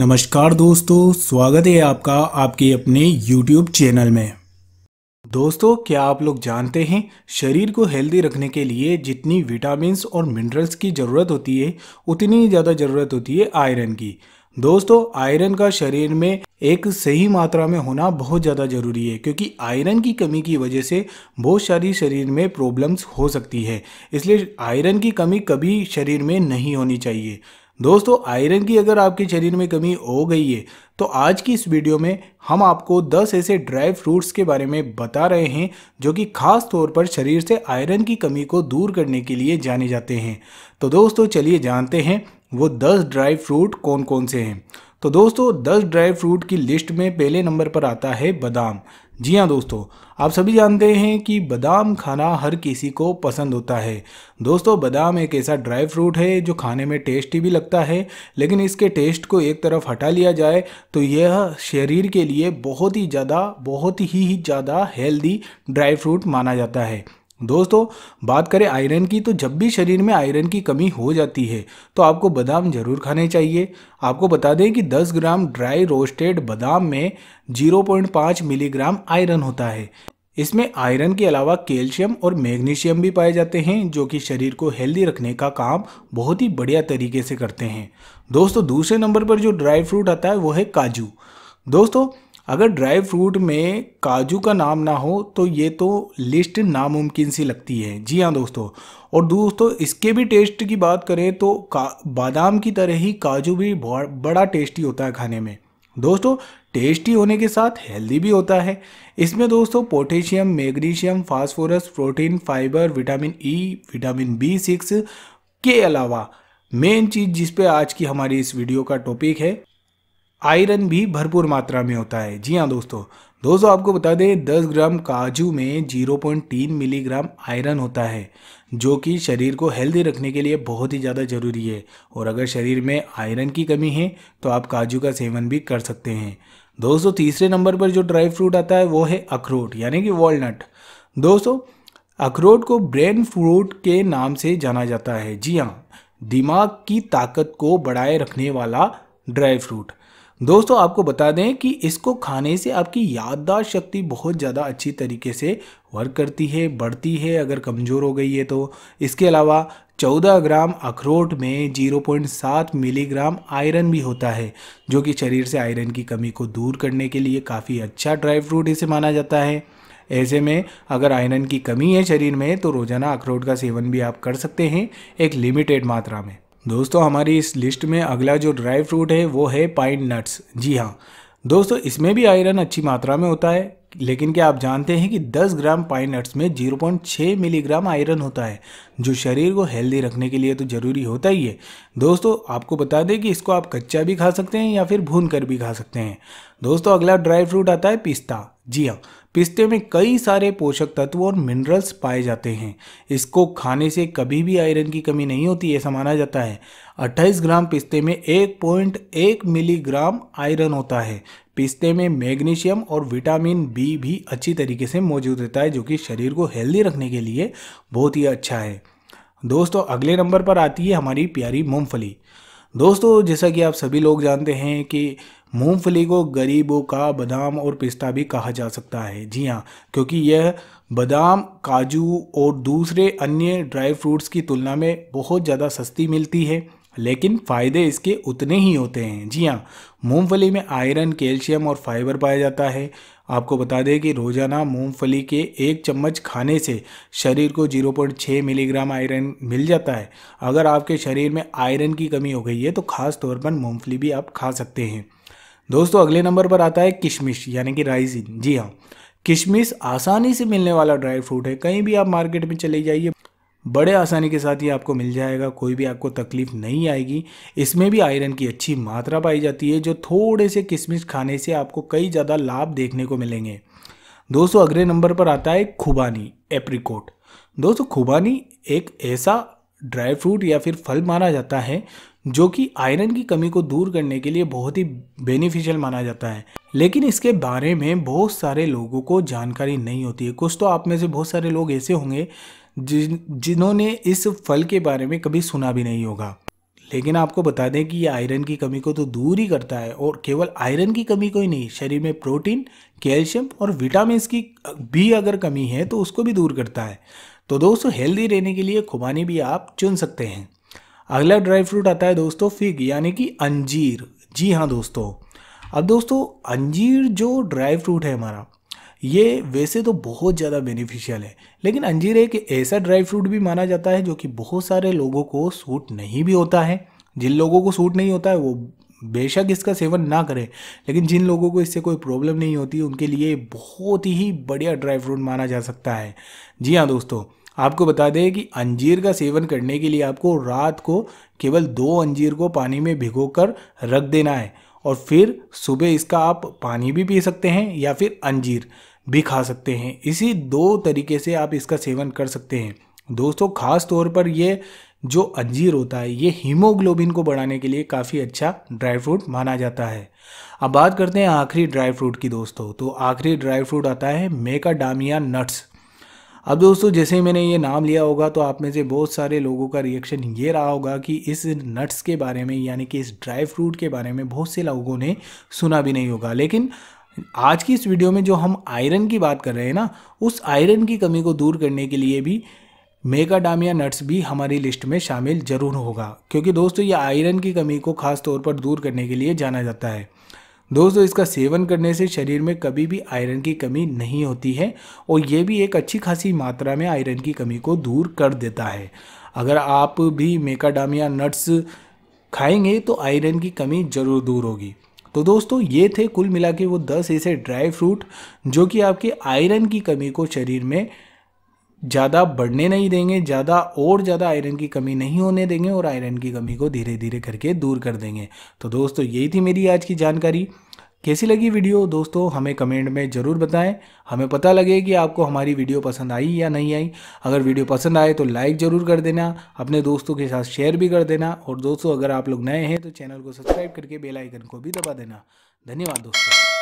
नमस्कार दोस्तों स्वागत है आपका आपके अपने YouTube चैनल में दोस्तों क्या आप लोग जानते हैं शरीर को हेल्दी रखने के लिए जितनी विटामिन और मिनरल्स की ज़रूरत होती है उतनी ही ज़्यादा ज़रूरत होती है आयरन की दोस्तों आयरन का शरीर में एक सही मात्रा में होना बहुत ज़्यादा ज़रूरी है क्योंकि आयरन की कमी की वजह से बहुत सारी शरीर में प्रॉब्लम्स हो सकती है इसलिए आयरन की कमी कभी शरीर में नहीं होनी चाहिए दोस्तों आयरन की अगर आपके शरीर में कमी हो गई है तो आज की इस वीडियो में हम आपको 10 ऐसे ड्राई फ्रूट्स के बारे में बता रहे हैं जो कि खास तौर पर शरीर से आयरन की कमी को दूर करने के लिए जाने जाते हैं तो दोस्तों चलिए जानते हैं वो 10 ड्राई फ्रूट कौन कौन से हैं तो दोस्तों दस ड्राई फ्रूट की लिस्ट में पहले नंबर पर आता है बादाम जी हाँ दोस्तों आप सभी जानते हैं कि बादाम खाना हर किसी को पसंद होता है दोस्तों बादाम एक ऐसा ड्राई फ्रूट है जो खाने में टेस्टी भी लगता है लेकिन इसके टेस्ट को एक तरफ हटा लिया जाए तो यह शरीर के लिए बहुत ही ज़्यादा बहुत ही ज़्यादा हेल्दी ड्राई फ्रूट माना जाता है दोस्तों बात करें आयरन की तो जब भी शरीर में आयरन की कमी हो जाती है तो आपको बादाम ज़रूर खाने चाहिए आपको बता दें कि 10 ग्राम ड्राई रोस्टेड बादाम में 0.5 मिलीग्राम आयरन होता है इसमें आयरन के अलावा कैल्शियम और मैग्नीशियम भी पाए जाते हैं जो कि शरीर को हेल्दी रखने का काम बहुत ही बढ़िया तरीके से करते हैं दोस्तों दूसरे नंबर पर जो ड्राई फ्रूट आता है वो है काजू दोस्तों अगर ड्राई फ्रूट में काजू का नाम ना हो तो ये तो लिस्ट नामुमकिन सी लगती है जी हाँ दोस्तों और दोस्तों इसके भी टेस्ट की बात करें तो बादाम की तरह ही काजू भी बड़ा टेस्टी होता है खाने में दोस्तों टेस्टी होने के साथ हेल्दी भी होता है इसमें दोस्तों potassium magnesium phosphorus protein fibre vitamin E e, vitamin B six के अलावा मेन चीज़ जिस पे आज की हमारी इस वीडियो का टॉपिक है आयरन भी भरपूर मात्रा में होता है जी हाँ दोस्तों दोस्तों आपको बता दें 10 ग्राम काजू में 0.3 मिलीग्राम आयरन होता है जो कि शरीर को हेल्दी रखने के लिए बहुत ही ज़्यादा ज़रूरी है और अगर शरीर में आयरन की कमी है तो आप काजू का सेवन भी कर सकते हैं दोस्तों तीसरे नंबर पर जो ड्राई फ्रूट आता है वो है अखरोट यानी कि वॉलनट दोस्तों अखरोट को ब्रेन फ्रूट के नाम से जाना जाता है जी हाँ दिमाग की ताकत को बढ़ाए रखने वाला ड्राई फ्रूट दोस्तों आपको बता दें कि इसको खाने से आपकी याददाश्त शक्ति बहुत ज़्यादा अच्छी तरीके से वर्क करती है बढ़ती है अगर कमज़ोर हो गई है तो इसके अलावा 14 ग्राम अखरोट में 0.7 मिलीग्राम आयरन भी होता है जो कि शरीर से आयरन की कमी को दूर करने के लिए काफ़ी अच्छा ड्राई फ्रूट इसे माना जाता है ऐसे में अगर आयरन की कमी है शरीर में तो रोज़ाना अखरोट का सेवन भी आप कर सकते हैं एक लिमिटेड मात्रा में दोस्तों हमारी इस लिस्ट में अगला जो ड्राई फ्रूट है वो है पाइन नट्स जी हाँ दोस्तों इसमें भी आयरन अच्छी मात्रा में होता है लेकिन क्या आप जानते हैं कि 10 ग्राम पाइन नट्स में 0.6 मिलीग्राम आयरन होता है जो शरीर को हेल्दी रखने के लिए तो ज़रूरी होता ही है दोस्तों आपको बता दें कि इसको आप कच्चा भी खा सकते हैं या फिर भून कर भी खा सकते हैं दोस्तों अगला ड्राई फ्रूट आता है पिस्ता जी हाँ पिस्ते में कई सारे पोषक तत्व और मिनरल्स पाए जाते हैं इसको खाने से कभी भी आयरन की कमी नहीं होती ऐसा माना जाता है 28 ग्राम पिस्ते में 1.1 मिलीग्राम आयरन होता है पिस्ते में मैग्नीशियम और विटामिन बी भी अच्छी तरीके से मौजूद रहता है जो कि शरीर को हेल्दी रखने के लिए बहुत ही अच्छा है दोस्तों अगले नंबर पर आती है हमारी प्यारी मूँगफली दोस्तों जैसा कि आप सभी लोग जानते हैं कि मूंगफली को गरीबों का बादाम और पिस्ता भी कहा जा सकता है जी हाँ क्योंकि यह बादाम काजू और दूसरे अन्य ड्राई फ्रूट्स की तुलना में बहुत ज़्यादा सस्ती मिलती है लेकिन फ़ायदे इसके उतने ही होते हैं जी हाँ मूंगफली में आयरन कैल्शियम और फाइबर पाया जाता है आपको बता दें कि रोज़ाना मूंगफली के एक चम्मच खाने से शरीर को 0.6 मिलीग्राम आयरन मिल जाता है अगर आपके शरीर में आयरन की कमी हो गई है तो ख़ास तौर पर मूंगफली भी आप खा सकते हैं दोस्तों अगले नंबर पर आता है किशमिश यानी कि राइजिन जी हाँ किशमिश आसानी से मिलने वाला ड्राई फ्रूट है कहीं भी आप मार्केट में चले जाइए बड़े आसानी के साथ ये आपको मिल जाएगा कोई भी आपको तकलीफ नहीं आएगी इसमें भी आयरन की अच्छी मात्रा पाई जाती है जो थोड़े से किशमिश खाने से आपको कई ज़्यादा लाभ देखने को मिलेंगे दोस्तों अगले नंबर पर आता है खुबानी एप्रिकोट दोस्तों खुबानी एक ऐसा ड्राई फ्रूट या फिर फल माना जाता है जो कि आयरन की कमी को दूर करने के लिए बहुत ही बेनिफिशियल माना जाता है लेकिन इसके बारे में बहुत सारे लोगों को जानकारी नहीं होती है कुछ तो आप में से बहुत सारे लोग ऐसे होंगे जिन जिन्होंने इस फल के बारे में कभी सुना भी नहीं होगा लेकिन आपको बता दें कि ये आयरन की कमी को तो दूर ही करता है और केवल आयरन की कमी को ही नहीं शरीर में प्रोटीन कैल्शियम और विटामिन की भी अगर कमी है तो उसको भी दूर करता है तो दोस्तों हेल्दी रहने के लिए खुबानी भी आप चुन सकते हैं अगला ड्राई फ्रूट आता है दोस्तों फिग यानी कि अंजीर जी हाँ दोस्तों अब दोस्तों अंजीर जो ड्राई फ्रूट है हमारा ये वैसे तो बहुत ज़्यादा बेनिफिशियल है लेकिन अंजीर एक ऐसा ड्राई फ्रूट भी माना जाता है जो कि बहुत सारे लोगों को सूट नहीं भी होता है जिन लोगों को सूट नहीं होता है वो बेशक इसका सेवन ना करें लेकिन जिन लोगों को इससे कोई प्रॉब्लम नहीं होती उनके लिए बहुत ही बढ़िया ड्राई फ्रूट माना जा सकता है जी हाँ दोस्तों आपको बता दें कि अंजीर का सेवन करने के लिए आपको रात को केवल दो अंजीर को पानी में भिगोकर रख देना है और फिर सुबह इसका आप पानी भी पी सकते हैं या फिर अंजीर भी खा सकते हैं इसी दो तरीके से आप इसका सेवन कर सकते हैं दोस्तों खास तौर पर ये जो अंजीर होता है ये हीमोग्लोबिन को बढ़ाने के लिए काफ़ी अच्छा ड्राई फ्रूट माना जाता है अब बात करते हैं आखिरी ड्राई फ्रूट की दोस्तों तो आखिरी ड्राई फ्रूट आता है मेकाडामिया नट्स अब दोस्तों जैसे ही मैंने ये नाम लिया होगा तो आप में से बहुत सारे लोगों का रिएक्शन ये रहा होगा कि इस नट्स के बारे में यानी कि इस ड्राई फ्रूट के बारे में बहुत से लोगों ने सुना भी नहीं होगा लेकिन आज की इस वीडियो में जो हम आयरन की बात कर रहे हैं ना उस आयरन की कमी को दूर करने के लिए भी मेकाडामिया नट्स भी हमारी लिस्ट में शामिल ज़रूर होगा क्योंकि दोस्तों ये आयरन की कमी को खास तौर पर दूर करने के लिए जाना जाता है दोस्तों इसका सेवन करने से शरीर में कभी भी आयरन की कमी नहीं होती है और ये भी एक अच्छी खासी मात्रा में आयरन की कमी को दूर कर देता है अगर आप भी मेकाडामिया नट्स खाएंगे तो आयरन की कमी ज़रूर दूर होगी तो दोस्तों ये थे कुल मिला के वो दस ऐसे ड्राई फ्रूट जो कि आपके आयरन की कमी को शरीर में ज़्यादा बढ़ने नहीं देंगे ज़्यादा और ज़्यादा आयरन की कमी नहीं होने देंगे और आयरन की कमी को धीरे धीरे करके दूर कर देंगे तो दोस्तों यही थी मेरी आज की जानकारी कैसी लगी वीडियो दोस्तों हमें कमेंट में ज़रूर बताएं हमें पता लगे कि आपको हमारी वीडियो पसंद आई या नहीं आई अगर वीडियो पसंद आए तो लाइक ज़रूर कर देना अपने दोस्तों के साथ शेयर भी कर देना और दोस्तों अगर आप लोग नए हैं तो चैनल को सब्सक्राइब करके बेल आइकन को भी दबा देना धन्यवाद दोस्तों